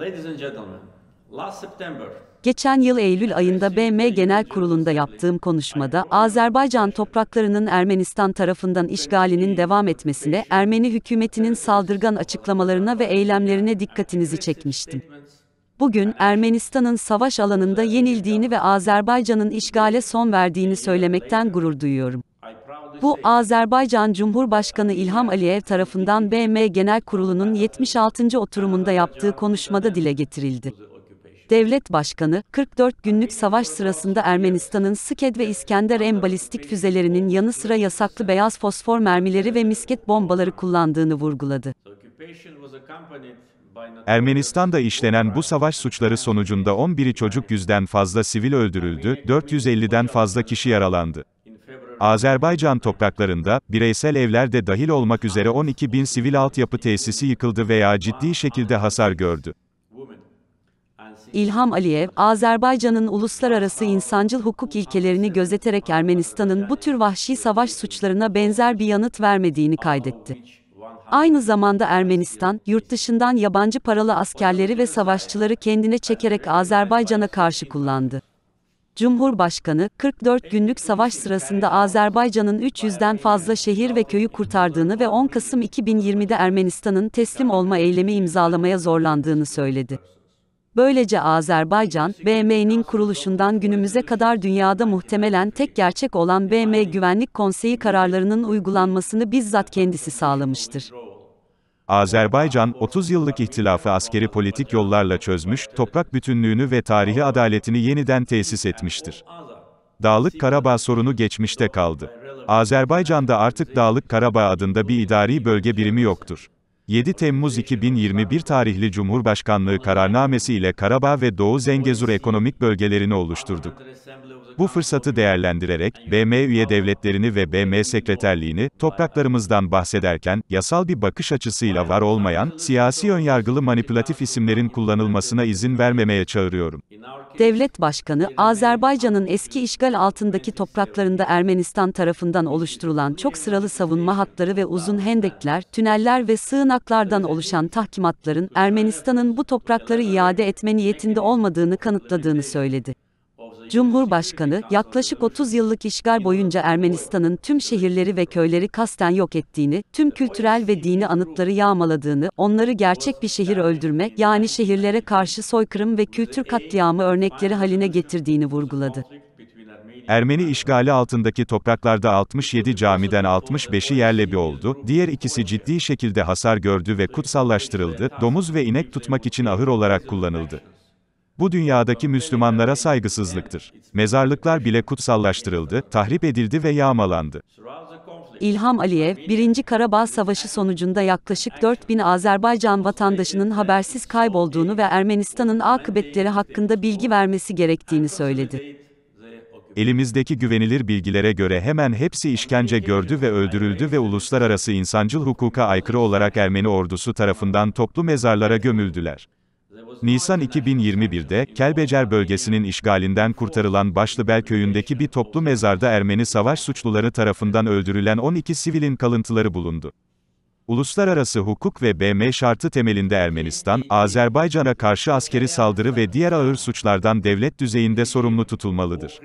Ladies and gentlemen, last September Geçen yıl Eylül ayında BM Genel Kurulu'nda yaptığım konuşmada Azerbaycan topraklarının Ermenistan tarafından işgalinin devam etmesine, Ermeni hükümetinin saldırgan açıklamalarına ve eylemlerine dikkatinizi çekmiştim. Bugün Ermenistan'ın savaş alanında yenildiğini ve Azerbaycan'ın işgale son verdiğini söylemekten gurur duyuyorum. Bu, Azerbaycan Cumhurbaşkanı İlham Aliyev tarafından BM Genel Kurulu'nun 76. oturumunda yaptığı konuşmada dile getirildi. Devlet Başkanı, 44 günlük savaş sırasında Ermenistan'ın Sked ve İskender M balistik füzelerinin yanı sıra yasaklı beyaz fosfor mermileri ve misket bombaları kullandığını vurguladı. Ermenistan'da işlenen bu savaş suçları sonucunda 11'i çocuk yüzden fazla sivil öldürüldü, 450'den fazla kişi yaralandı. Azerbaycan topraklarında, bireysel evler de dahil olmak üzere 12 bin sivil altyapı tesisi yıkıldı veya ciddi şekilde hasar gördü. İlham Aliyev, Azerbaycan'ın uluslararası insancıl hukuk ilkelerini gözeterek Ermenistan'ın bu tür vahşi savaş suçlarına benzer bir yanıt vermediğini kaydetti. Aynı zamanda Ermenistan, yurt dışından yabancı paralı askerleri ve savaşçıları kendine çekerek Azerbaycan'a karşı kullandı. Cumhurbaşkanı, 44 günlük savaş sırasında Azerbaycan'ın 300'den fazla şehir ve köyü kurtardığını ve 10 Kasım 2020'de Ermenistan'ın teslim olma eylemi imzalamaya zorlandığını söyledi. Böylece Azerbaycan, BM'nin kuruluşundan günümüze kadar dünyada muhtemelen tek gerçek olan BM Güvenlik Konseyi kararlarının uygulanmasını bizzat kendisi sağlamıştır. Azerbaycan, 30 yıllık ihtilafı askeri politik yollarla çözmüş, toprak bütünlüğünü ve tarihi adaletini yeniden tesis etmiştir. Dağlık Karabağ sorunu geçmişte kaldı. Azerbaycan'da artık Dağlık Karabağ adında bir idari bölge birimi yoktur. 7 Temmuz 2021 tarihli Cumhurbaşkanlığı kararnamesi ile Karabağ ve Doğu Zengezur ekonomik bölgelerini oluşturduk. Bu fırsatı değerlendirerek, BM üye devletlerini ve BM sekreterliğini, topraklarımızdan bahsederken, yasal bir bakış açısıyla var olmayan, siyasi önyargılı manipülatif isimlerin kullanılmasına izin vermemeye çağırıyorum. Devlet Başkanı, Azerbaycan'ın eski işgal altındaki topraklarında Ermenistan tarafından oluşturulan çok sıralı savunma hatları ve uzun hendekler, tüneller ve sığınaklardan oluşan tahkimatların, Ermenistan'ın bu toprakları iade etme niyetinde olmadığını kanıtladığını söyledi. Cumhurbaşkanı, yaklaşık 30 yıllık işgal boyunca Ermenistan'ın tüm şehirleri ve köyleri kasten yok ettiğini, tüm kültürel ve dini anıtları yağmaladığını, onları gerçek bir şehir öldürme, yani şehirlere karşı soykırım ve kültür katliamı örnekleri haline getirdiğini vurguladı. Ermeni işgali altındaki topraklarda 67 camiden 65'i yerle bir oldu, diğer ikisi ciddi şekilde hasar gördü ve kutsallaştırıldı, domuz ve inek tutmak için ahır olarak kullanıldı. Bu dünyadaki Müslümanlara saygısızlıktır. Mezarlıklar bile kutsallaştırıldı, tahrip edildi ve yağmalandı. İlham Aliyev, 1. Karabağ Savaşı sonucunda yaklaşık 4 bin Azerbaycan vatandaşının habersiz kaybolduğunu ve Ermenistan'ın akıbetleri hakkında bilgi vermesi gerektiğini söyledi. Elimizdeki güvenilir bilgilere göre hemen hepsi işkence gördü ve öldürüldü ve uluslararası insancıl hukuka aykırı olarak Ermeni ordusu tarafından toplu mezarlara gömüldüler. Nisan 2021'de Kelbecer bölgesinin işgalinden kurtarılan Başlıbel köyündeki bir toplu mezarda Ermeni savaş suçluları tarafından öldürülen 12 sivilin kalıntıları bulundu. Uluslararası hukuk ve BM şartı temelinde Ermenistan, Azerbaycan'a karşı askeri saldırı ve diğer ağır suçlardan devlet düzeyinde sorumlu tutulmalıdır.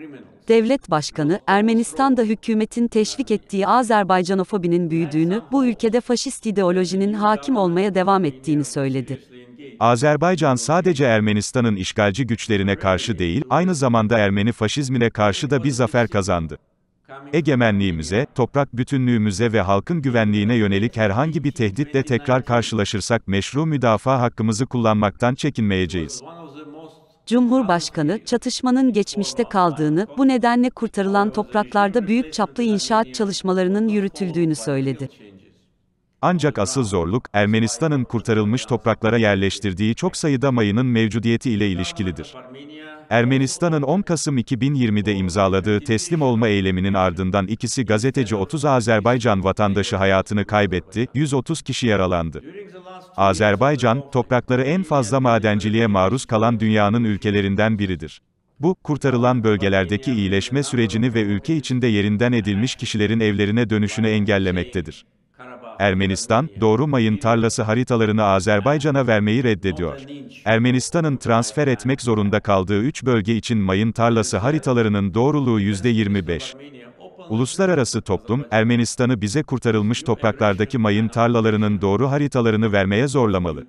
Devlet Başkanı, Ermenistan'da hükümetin teşvik ettiği Azerbaycanofobinin büyüdüğünü, bu ülkede faşist ideolojinin hakim olmaya devam ettiğini söyledi. Azerbaycan sadece Ermenistan'ın işgalci güçlerine karşı değil, aynı zamanda Ermeni faşizmine karşı da bir zafer kazandı. Egemenliğimize, toprak bütünlüğümüze ve halkın güvenliğine yönelik herhangi bir tehditle tekrar karşılaşırsak meşru müdafaa hakkımızı kullanmaktan çekinmeyeceğiz. Cumhurbaşkanı, çatışmanın geçmişte kaldığını, bu nedenle kurtarılan topraklarda büyük çaplı inşaat çalışmalarının yürütüldüğünü söyledi. Ancak asıl zorluk, Ermenistan'ın kurtarılmış topraklara yerleştirdiği çok sayıda mayının mevcudiyeti ile ilişkilidir. Ermenistan'ın 10 Kasım 2020'de imzaladığı teslim olma eyleminin ardından ikisi gazeteci 30 Azerbaycan vatandaşı hayatını kaybetti, 130 kişi yaralandı. Azerbaycan, toprakları en fazla madenciliğe maruz kalan dünyanın ülkelerinden biridir. Bu, kurtarılan bölgelerdeki iyileşme sürecini ve ülke içinde yerinden edilmiş kişilerin evlerine dönüşünü engellemektedir. Ermenistan, Doğru Mayın tarlası haritalarını Azerbaycan'a vermeyi reddediyor. Ermenistan'ın transfer etmek zorunda kaldığı 3 bölge için mayın tarlası haritalarının doğruluğu %25. Uluslararası toplum, Ermenistan'ı bize kurtarılmış topraklardaki mayın tarlalarının doğru haritalarını vermeye zorlamalı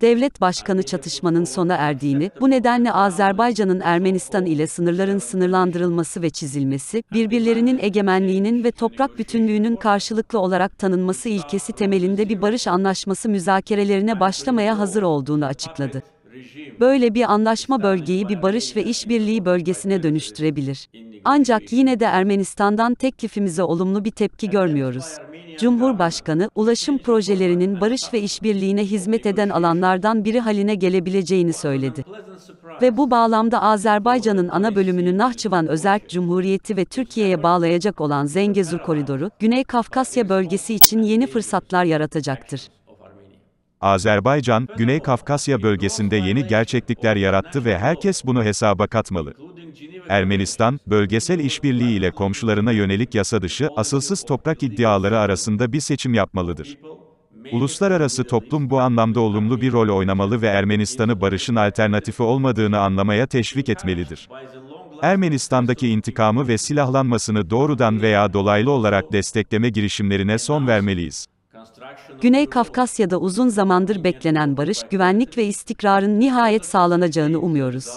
devlet başkanı çatışmanın sona erdiğini, bu nedenle Azerbaycan'ın Ermenistan ile sınırların sınırlandırılması ve çizilmesi, birbirlerinin egemenliğinin ve toprak bütünlüğünün karşılıklı olarak tanınması ilkesi temelinde bir barış anlaşması müzakerelerine başlamaya hazır olduğunu açıkladı. Böyle bir anlaşma bölgeyi bir barış ve işbirliği bölgesine dönüştürebilir. Ancak yine de Ermenistan'dan teklifimize olumlu bir tepki görmüyoruz. Cumhurbaşkanı, ulaşım projelerinin barış ve işbirliğine hizmet eden alanlardan biri haline gelebileceğini söyledi. Ve bu bağlamda Azerbaycan'ın ana bölümünü Nahçıvan Özerk Cumhuriyeti ve Türkiye'ye bağlayacak olan Zengezur Koridoru, Güney Kafkasya bölgesi için yeni fırsatlar yaratacaktır. Azerbaycan, Güney Kafkasya bölgesinde yeni gerçeklikler yarattı ve herkes bunu hesaba katmalı. Ermenistan, bölgesel işbirliği ile komşularına yönelik yasa dışı, asılsız toprak iddiaları arasında bir seçim yapmalıdır. Uluslararası toplum bu anlamda olumlu bir rol oynamalı ve Ermenistan'ı barışın alternatifi olmadığını anlamaya teşvik etmelidir. Ermenistan'daki intikamı ve silahlanmasını doğrudan veya dolaylı olarak destekleme girişimlerine son vermeliyiz. Güney Kafkasya'da uzun zamandır beklenen barış, güvenlik ve istikrarın nihayet sağlanacağını umuyoruz.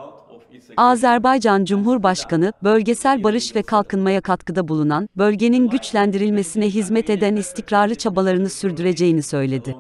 Azerbaycan Cumhurbaşkanı, bölgesel barış ve kalkınmaya katkıda bulunan, bölgenin güçlendirilmesine hizmet eden istikrarlı çabalarını sürdüreceğini söyledi.